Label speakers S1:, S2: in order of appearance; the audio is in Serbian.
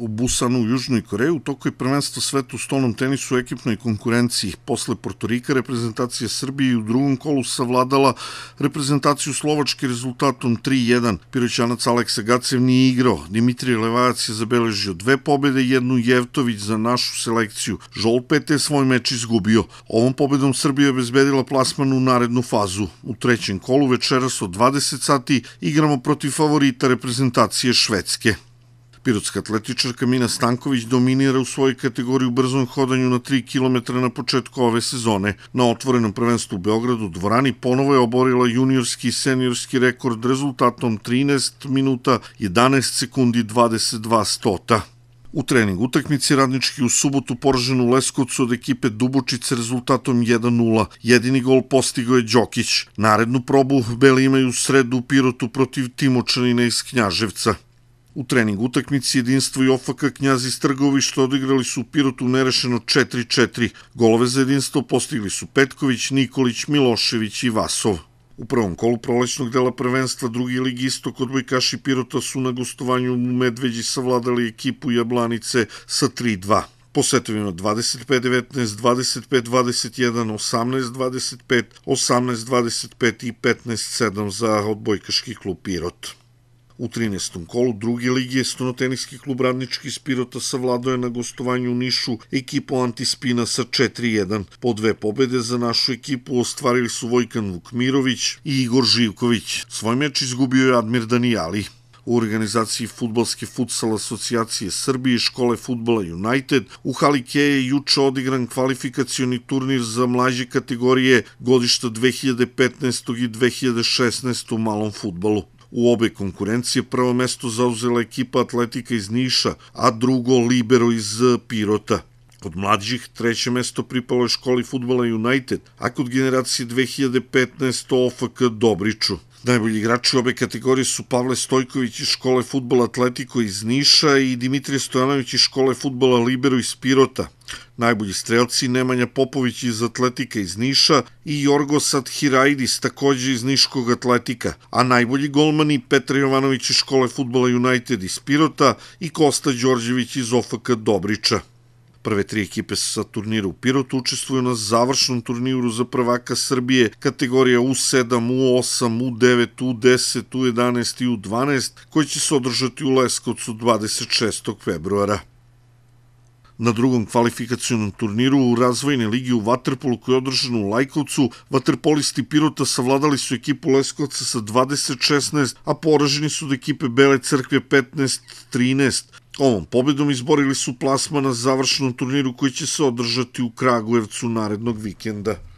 S1: u Busanu u Južnoj Koreji. U toku je prvenstvo sveta u stolnom tenisu u ekipnoj konkurenciji. Posle Portorika reprezentacija Srbije u drugom kolu savladala reprezentaciju Slovačke rezultatom 3-1. Piroćanac Aleksa Gacev nije igrao. Dimitrije Levajac je zabeležio dve pobede jednu Jevtović za našu selekciju. Žol Pete je svoj meč izgubio. Ovom pobedom Srbija je obezbedila plasman u narednu fazu. U trećem kolu večeras od 20 sati igramo protiv favorita reprezentacije Švedske. Pirotska atletičarka Mina Stanković dominira u svojoj kategoriji u brzom hodanju na 3 km na početku ove sezone. Na otvorenom prvenstvu u Beogradu dvorani ponovo je oborila juniorski i seniorski rekord rezultatom 13 minuta 11 sekundi 22 stota. U trening utakmici radnički u subotu poražen u Leskovcu od ekipe Dubočice rezultatom 1-0. Jedini gol postigo je Đokić. Narednu probu Beli imaju sredu u Pirotu protiv Timočanina iz Knjaževca. U trening utakmici jedinstvo i ofaka knjazi iz Trgovišta odigrali su u Pirotu nerešeno 4-4. Golove za jedinstvo postigli su Petković, Nikolić, Milošević i Vasov. U prvom kolu prolećnog dela prvenstva drugi ligi Istok Bojkaši Pirota su na gostovanju u Medveđi savladali ekipu Jablanice sa 3-2 po setovima 25-19, 25-21, 18-25, 18-25 i 15-7 za odbojkaški klub Pirot. U 13. kolu druge ligi je stonoteniski klub Radnički iz Pirota savladao je na gostovanju u Nišu ekipu Antispina sa 4-1. Po dve pobede za našu ekipu ostvarili su Vojkan Vukmirović i Igor Živković. Svoj meč izgubio je Admir Danijali. U organizaciji Futbalske futsal asocijacije Srbije i škole futbala United u Halike je juče odigran kvalifikacioni turnir za mlađe kategorije godišta 2015. i 2016. u malom futbalu. U obe konkurencije prvo mesto zauzela ekipa Atletika iz Niša, a drugo Libero iz Pirota. Kod mlađih treće mesto pripalo je školi futbala United, a kod generacije 2015 OFK Dobriču. Najbolji igrači obe kategorije su Pavle Stojković iz škole futbola Atletico iz Niša i Dimitrije Stojanović iz škole futbola Libero iz Pirota. Najbolji strelci Nemanja Popović iz Atletika iz Niša i Jorgosat Hiraidis takođe iz Niškog Atletika, a najbolji golmani Petar Jovanović iz škole futbola United iz Pirota i Kosta Đorđević iz OFK Dobriča. Prve tri ekipe sa turnira u Pirotu učestvuju na završnom turniru za prvaka Srbije kategorija U7, U8, U9, U10, U11 i U12 koji će se održati u Leskovcu 26. februara. Na drugom kvalifikacijonom turniru u razvojne ligi u Vaterpolu koji je održan u Lajkovcu, Vaterpolisti Pirota savladali su ekipu Leskovca sa 20-16, a poraženi su od ekipe Bele crkve 15-13. Ovom pobedom izborili su plasma na završnom turniru koji će se održati u Kragujevcu narednog vikenda.